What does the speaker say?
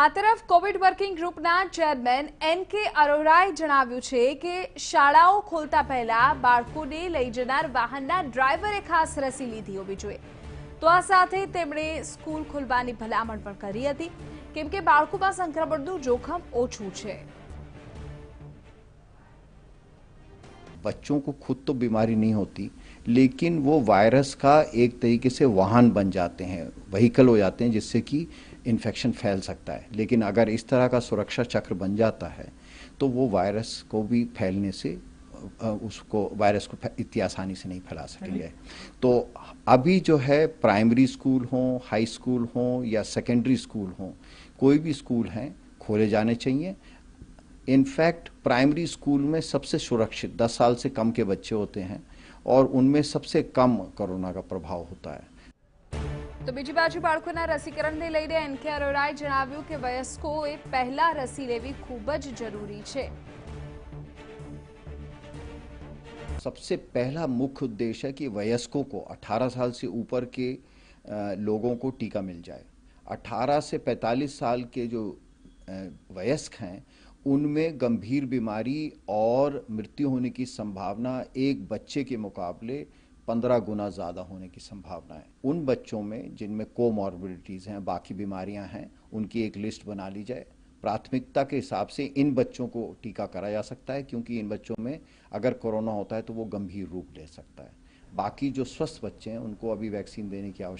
આ તરફ Covid working ગ્રુપના ચેરમેન એન કે અરોરાએ જણાવ્યું છે કે શાળાઓ ખોલતા પહેલા બાળકોને લઈ જનાર વાહનના ડ્રાઈવરે ખાસ રસી લીધી હોવી જોઈએ તો આ સાથે તેમણે સ્કૂલ ખોલવાની ભલામણ પણ કરી હતી કેમ કે બાળકોમાં સંક્રમણનું જોખમ ઓછું છે बच्चों को खुद तो बीमारी नहीं होती लेकिन वो वायरस का एक तरीके से वाहन बन जाते हैं वहीकल हो जाते हैं जिससे कि इन्फेक्शन फैल सकता है लेकिन अगर इस तरह का सुरक्षा चक्र बन जाता है तो वो वायरस को भी फैलने से उसको वायरस को इतनी आसानी से नहीं फैला सकेंगे तो अभी जो है प्राइमरी स्कूल हों हाई स्कूल हों या सेकेंडरी स्कूल हों कोई भी स्कूल हैं खोले जाने चाहिए इनफैक्ट प्राइमरी स्कूल में सबसे सुरक्षित दस साल से कम के बच्चे होते हैं और उनमें सबसे कम कोरोना का प्रभाव होता है तो बीजी बाजू બાળકોના रसीकरण ने એન કે અરોરાએ જણાવ્યું કે વયસ્કોએ પહેલા રસી લેવી ખૂબ જ જરૂરી सबसे पहला मुख्य उद्देश्य है कि वयस्कों को 18 साल से ऊपर के लोगों को टीका मिल जाए 18 से 45 साल के जो वयस्क हैं उनमें गंभीर बीमारी और मृत्यु होने की संभावना एक बच्चे के मुकाबले पंद्रह गुना ज़्यादा होने की संभावना है उन बच्चों में जिनमें कोमॉर्बिडिटीज़ हैं बाकी बीमारियां हैं उनकी एक लिस्ट बना ली जाए प्राथमिकता के हिसाब से इन बच्चों को टीका कराया जा सकता है क्योंकि इन बच्चों में अगर कोरोना होता है तो वो गंभीर रूप ले सकता है बाकी जो स्वस्थ बच्चे हैं उनको अभी वैक्सीन देने की आवश्यकता